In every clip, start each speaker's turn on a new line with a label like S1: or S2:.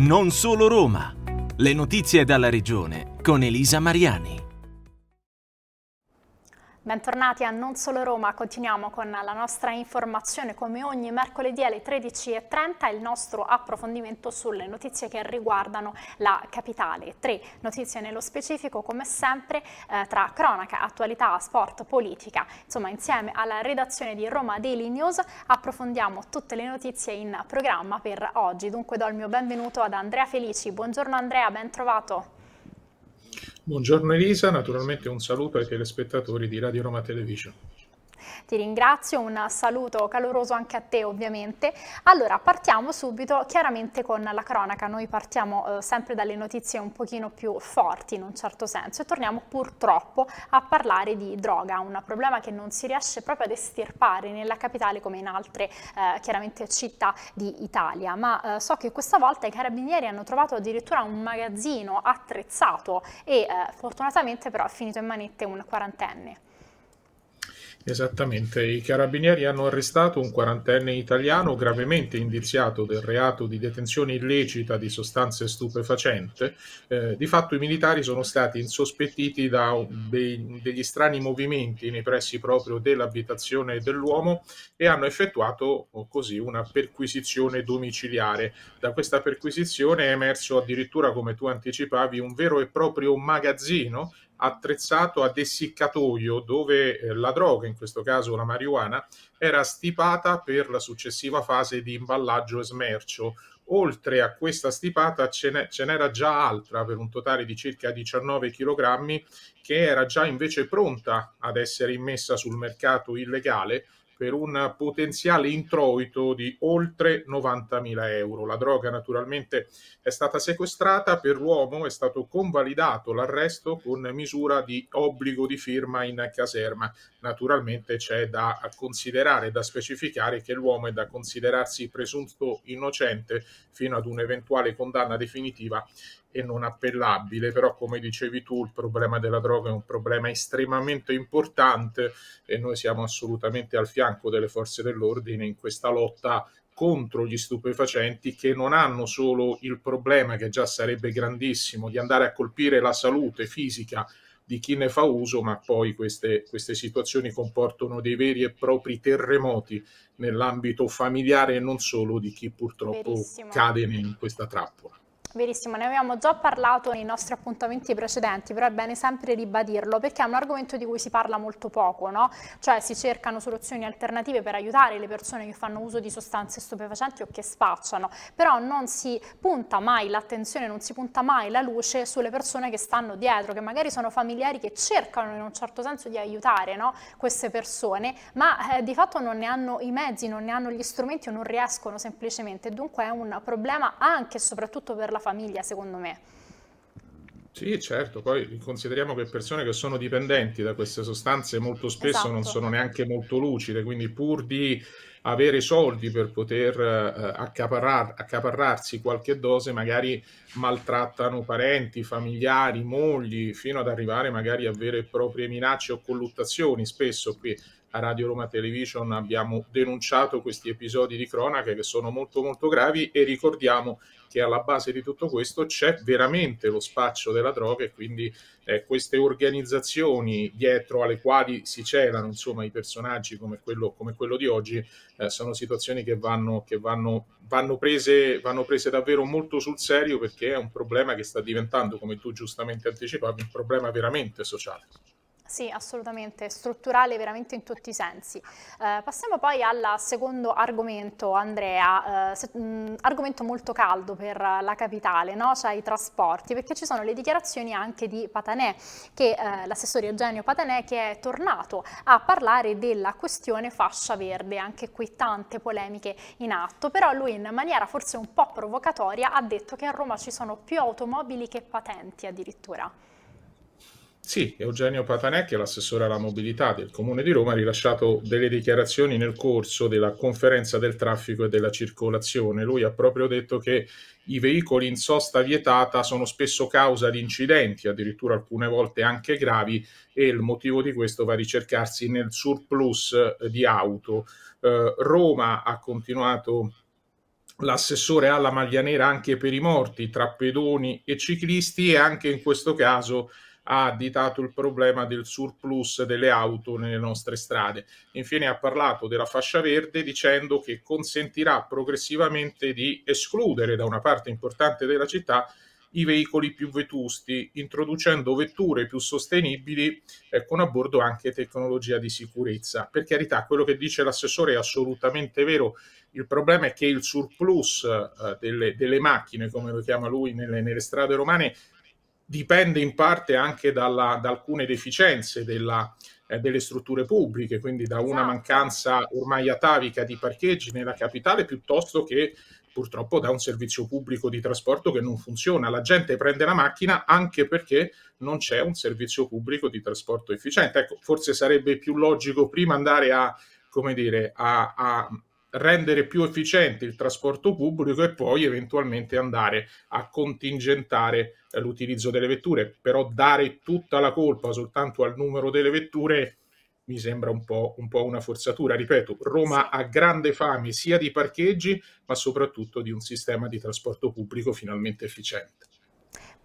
S1: Non solo Roma. Le notizie dalla regione con Elisa Mariani.
S2: Bentornati a Non Solo Roma, continuiamo con la nostra informazione come ogni mercoledì alle 13.30 il nostro approfondimento sulle notizie che riguardano la capitale. Tre notizie nello specifico come sempre eh, tra cronaca, attualità, sport, politica. Insomma insieme alla redazione di Roma Daily News approfondiamo tutte le notizie in programma per oggi. Dunque do il mio benvenuto ad Andrea Felici. Buongiorno Andrea, ben trovato.
S1: Buongiorno Elisa, naturalmente un saluto ai telespettatori di Radio Roma Television.
S2: Ti ringrazio, un saluto caloroso anche a te ovviamente. Allora, partiamo subito chiaramente con la cronaca. Noi partiamo eh, sempre dalle notizie un pochino più forti in un certo senso e torniamo purtroppo a parlare di droga, un problema che non si riesce proprio ad estirpare nella capitale come in altre eh, chiaramente città di Italia. Ma eh, so che questa volta i carabinieri hanno trovato addirittura un magazzino attrezzato e eh, fortunatamente però ha finito in manette un quarantenne.
S1: Esattamente, i carabinieri hanno arrestato un quarantenne italiano gravemente indiziato del reato di detenzione illecita di sostanze stupefacenti. Eh, di fatto i militari sono stati insospettiti da dei, degli strani movimenti nei pressi proprio dell'abitazione dell'uomo e hanno effettuato oh, così una perquisizione domiciliare. Da questa perquisizione è emerso addirittura, come tu anticipavi, un vero e proprio magazzino attrezzato ad essiccatoio dove eh, la droga, in questo caso la marijuana, era stipata per la successiva fase di imballaggio e smercio. Oltre a questa stipata ce, n'è, ce n'era già altra per un totale di circa 19 kg che era già invece pronta ad essere immessa sul mercato illegale per un potenziale introito di oltre 90.000 euro. La droga naturalmente è stata sequestrata, per l'uomo è stato convalidato l'arresto con misura di obbligo di firma in caserma naturalmente c'è da considerare, da specificare che l'uomo è da considerarsi presunto innocente fino ad un'eventuale condanna definitiva e non appellabile, però come dicevi tu il problema della droga è un problema estremamente importante e noi siamo assolutamente al fianco delle forze dell'ordine in questa lotta contro gli stupefacenti che non hanno solo il problema che già sarebbe grandissimo di andare a colpire la salute fisica di chi ne fa uso, ma poi queste, queste situazioni comportano dei veri e propri terremoti nell'ambito familiare e non solo di chi purtroppo Verissimo. cade in questa trappola.
S2: Verissimo, ne avevamo già parlato nei nostri appuntamenti precedenti, però è bene sempre ribadirlo perché è un argomento di cui si parla molto poco, no? cioè si cercano soluzioni alternative per aiutare le persone che fanno uso di sostanze stupefacenti o che spacciano, però non si punta mai l'attenzione, non si punta mai la luce sulle persone che stanno dietro, che magari sono familiari che cercano in un certo senso di aiutare no? queste persone, ma eh, di fatto non ne hanno i mezzi, non ne hanno gli strumenti o non riescono semplicemente, dunque è un problema anche e soprattutto per la la famiglia, secondo me.
S1: Sì, certo, poi consideriamo che persone che sono dipendenti da queste sostanze molto spesso esatto. non sono neanche molto lucide, quindi pur di avere soldi per poter eh, accaparrar- accaparrarsi qualche dose, magari maltrattano parenti, familiari, mogli, fino ad arrivare magari a vere e proprie minacce o colluttazioni spesso qui a Radio Roma Television abbiamo denunciato questi episodi di cronaca che sono molto molto gravi e ricordiamo che alla base di tutto questo c'è veramente lo spaccio della droga e quindi eh, queste organizzazioni dietro alle quali si celano insomma i personaggi come quello, come quello di oggi eh, sono situazioni che, vanno, che vanno, vanno, prese, vanno prese davvero molto sul serio perché è un problema che sta diventando come tu giustamente anticipavi un problema veramente sociale.
S2: Sì, assolutamente, strutturale veramente in tutti i sensi. Eh, passiamo poi al secondo argomento, Andrea, eh, se, mh, argomento molto caldo per la capitale, no? cioè i trasporti, perché ci sono le dichiarazioni anche di Patanè, eh, l'assessore Eugenio Patanè che è tornato a parlare della questione fascia verde, anche qui tante polemiche in atto, però lui in maniera forse un po' provocatoria ha detto che a Roma ci sono più automobili che patenti addirittura.
S1: Sì, Eugenio Patanecchi, l'assessore alla mobilità del Comune di Roma, ha rilasciato delle dichiarazioni nel corso della conferenza del traffico e della circolazione. Lui ha proprio detto che i veicoli in sosta vietata sono spesso causa di incidenti, addirittura alcune volte anche gravi, e il motivo di questo va a ricercarsi nel surplus eh, di auto. Eh, Roma ha continuato l'assessore alla maglia nera anche per i morti, tra pedoni e ciclisti e anche in questo caso ha additato il problema del surplus delle auto nelle nostre strade. Infine ha parlato della fascia verde dicendo che consentirà progressivamente di escludere da una parte importante della città i veicoli più vetusti, introducendo vetture più sostenibili eh, con a bordo anche tecnologia di sicurezza. Per carità, quello che dice l'assessore è assolutamente vero. Il problema è che il surplus eh, delle, delle, macchine, come lo chiama lui, nelle, nelle strade romane dipende in parte anche dalla, da alcune deficienze della, eh, delle strutture pubbliche, quindi da una esatto. mancanza ormai atavica di parcheggi nella capitale piuttosto che purtroppo da un servizio pubblico di trasporto che non funziona. La gente prende la macchina anche perché non c'è un servizio pubblico di trasporto efficiente. Ecco, forse sarebbe più logico prima andare a, come dire, a, a rendere più efficiente il trasporto pubblico e poi eventualmente andare a contingentare eh, l'utilizzo delle vetture. Però dare tutta la colpa soltanto al numero delle vetture mi sembra un po', un po una forzatura. Ripeto, Roma ha grande fame sia di parcheggi, ma soprattutto di un sistema di trasporto pubblico finalmente efficiente.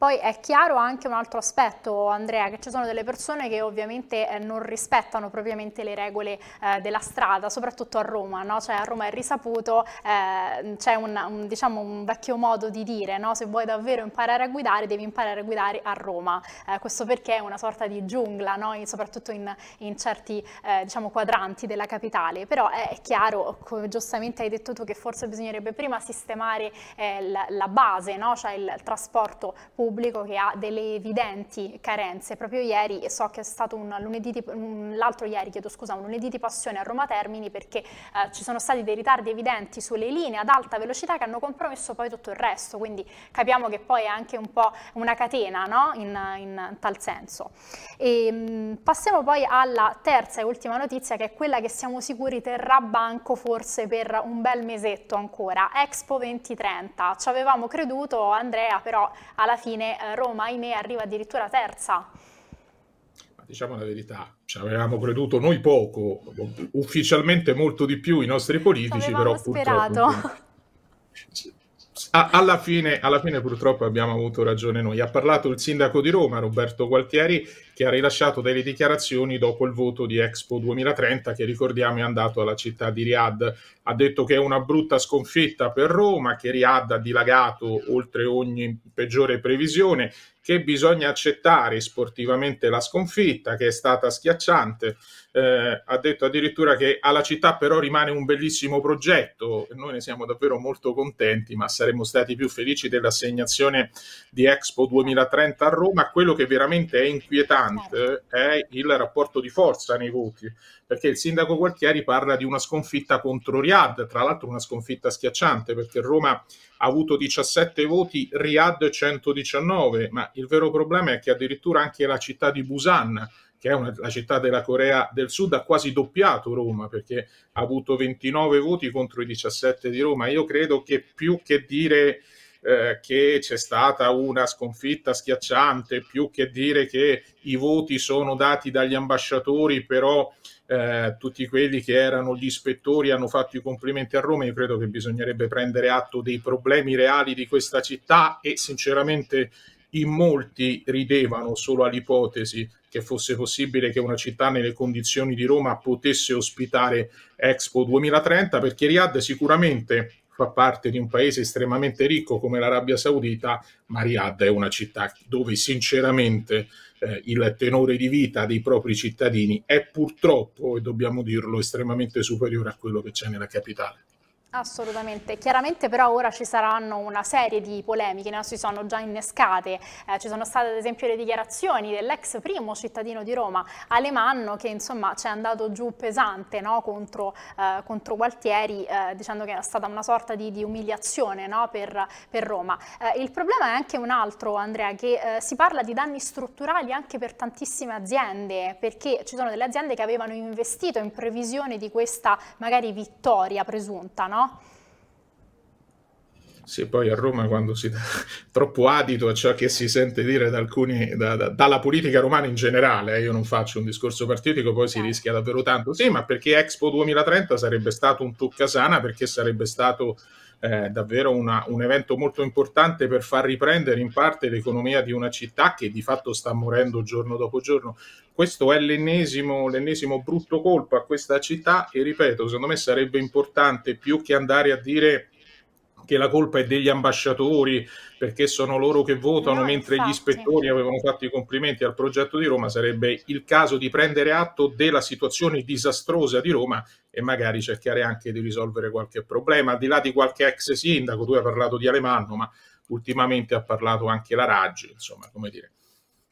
S2: Poi è chiaro anche un altro aspetto, Andrea, che ci sono delle persone che ovviamente eh, non rispettano propriamente le regole eh, della strada, soprattutto a Roma, no? cioè a Roma è risaputo, eh, c'è un, un, diciamo, un, vecchio modo di dire, no? se vuoi davvero imparare a guidare devi imparare a guidare a Roma, eh, questo perché è una sorta di giungla, no? in, soprattutto in, in certi eh, diciamo, quadranti della capitale, però è chiaro, come giustamente hai detto tu, che forse bisognerebbe prima sistemare eh, la, la, base, cioè il trasporto pubblico, pubblico che ha delle evidenti carenze. Proprio ieri, so che è stato un lunedì di, un, l'altro ieri, chiedo scusa, un lunedì di passione a Roma Termini perché eh, ci sono stati dei ritardi evidenti sulle linee ad alta velocità che hanno compromesso poi tutto il resto, quindi capiamo che poi è anche un po' una catena no? in, in, tal senso. E, ehm, passiamo poi alla terza e ultima notizia che è quella che siamo sicuri terrà banco forse per un bel mesetto ancora, Expo 2030. Ci avevamo creduto Andrea però alla fine bene, eh, Roma ahimè arriva addirittura terza.
S1: diciamo la verità, ci avevamo creduto noi poco, ufficialmente molto di più i nostri politici, però sperato. purtroppo... Alla fine, alla fine, purtroppo abbiamo avuto ragione noi. Ha parlato il sindaco di Roma, Roberto Gualtieri, che ha rilasciato delle dichiarazioni dopo il voto di Expo 2030 che ricordiamo è andato alla città di Riyadh. Ha detto che è una brutta sconfitta per Roma, che Riyadh ha dilagato oltre ogni peggiore previsione, che bisogna accettare sportivamente la sconfitta, che è stata schiacciante. Eh, ha detto addirittura che alla città però rimane un bellissimo progetto noi ne siamo davvero molto contenti, ma saremmo stati più felici dell'assegnazione di Expo 2030 a Roma. Quello che veramente è inquietante importante eh, è il rapporto di forza nei voti, perché il sindaco Gualtieri parla di una sconfitta contro Riyadh, tra l'altro una sconfitta schiacciante, perché Roma ha avuto 17 voti, Riyadh 119, ma il vero problema è che addirittura anche la città di Busan che è una, la città della Corea del Sud, ha quasi doppiato Roma perché ha avuto 29 voti contro i 17 di Roma. Io credo che più che dire eh, che c'è stata una sconfitta schiacciante, più che dire che i voti sono dati dagli ambasciatori, però eh, tutti quelli che erano gli ispettori hanno fatto i complimenti a Roma. Io credo che bisognerebbe prendere atto dei problemi reali di questa città e sinceramente in molti ridevano solo all'ipotesi che fosse possibile che una città nelle condizioni di Roma potesse ospitare Expo 2030 perché Riyadh sicuramente fa parte di un paese estremamente ricco come l'Arabia Saudita, ma Riyadh è una città dove sinceramente eh, il tenore di vita dei propri cittadini è purtroppo, e dobbiamo dirlo, estremamente superiore a quello che c'è nella capitale.
S2: Assolutamente, chiaramente però ora ci saranno una serie di polemiche, no? si sono già innescate, eh, ci sono state ad esempio le dichiarazioni dell'ex primo cittadino di Roma, Alemanno, che insomma ci è andato giù pesante no? contro, eh, contro, Gualtieri eh, dicendo che è stata una sorta di, di umiliazione no? per, per, Roma. Eh, il problema è anche un altro Andrea, che eh, si parla di danni strutturali anche per tantissime aziende, perché ci sono delle aziende che avevano investito in previsione di questa magari vittoria presunta, no?
S1: Sì, poi a Roma quando si dà troppo adito a ciò che si sente dire da alcuni, da, da, dalla politica romana in generale, eh, io non faccio un discorso partitico, poi si eh. rischia davvero tanto. Sì, ma perché Expo 2030 sarebbe stato un toccasana, perché sarebbe stato eh, davvero una, un evento molto importante per far riprendere in parte l'economia di una città che di fatto sta morendo giorno dopo giorno. Questo è l'ennesimo, l'ennesimo brutto colpo a questa città e ripeto, secondo me sarebbe importante più che andare a dire che la colpa è degli ambasciatori perché sono loro che votano, no, mentre infatti. gli ispettori avevano fatto i complimenti al progetto di Roma, sarebbe il caso di prendere atto della situazione disastrosa di Roma e magari cercare anche di risolvere qualche problema, al di là di qualche ex sindaco, tu hai parlato di Alemanno, ma ultimamente ha parlato anche la Raggi, insomma, come dire,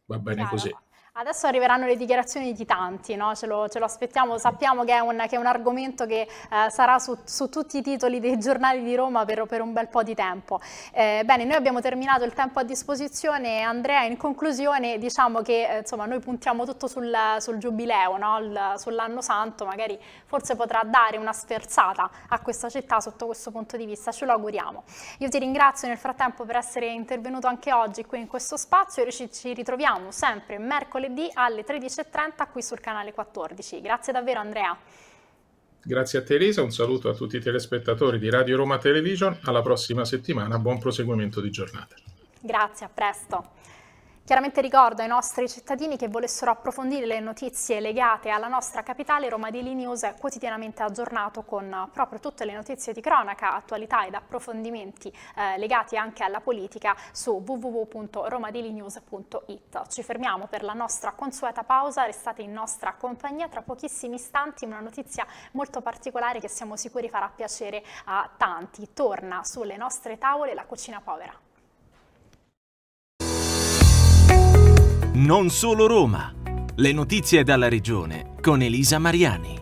S1: va bene Chiaro. così.
S2: Adesso arriveranno le dichiarazioni di tanti, no? ce, lo, ce, lo, aspettiamo, sappiamo che è un, che è un argomento che eh, sarà su, su, tutti i titoli dei giornali di Roma per, per un bel po' di tempo. Eh, bene, noi abbiamo terminato il tempo a disposizione, Andrea in conclusione diciamo che eh, insomma, noi puntiamo tutto sul, sul giubileo, no? sull'anno santo, magari forse potrà dare una sferzata a questa città sotto questo punto di vista, ce lo auguriamo. Io ti ringrazio nel frattempo per essere intervenuto anche oggi qui in questo spazio e ci ritroviamo sempre mercoledì mercoledì alle 13.30 qui sul canale 14. Grazie davvero Andrea.
S1: Grazie a Teresa, un saluto a tutti i telespettatori di Radio Roma Television, alla prossima settimana, buon proseguimento di giornata.
S2: Grazie, a presto. Chiaramente ricordo ai nostri cittadini che volessero approfondire le notizie legate alla nostra capitale, Roma Daily News è quotidianamente aggiornato con proprio tutte le notizie di cronaca, attualità ed approfondimenti eh, legati anche alla politica su www.romadailynews.it. Ci fermiamo per la nostra consueta pausa, restate in nostra compagnia tra pochissimi istanti una notizia molto particolare che siamo sicuri farà piacere a tanti. Torna sulle nostre tavole la cucina povera. Non solo Roma. Le notizie dalla regione con Elisa Mariani.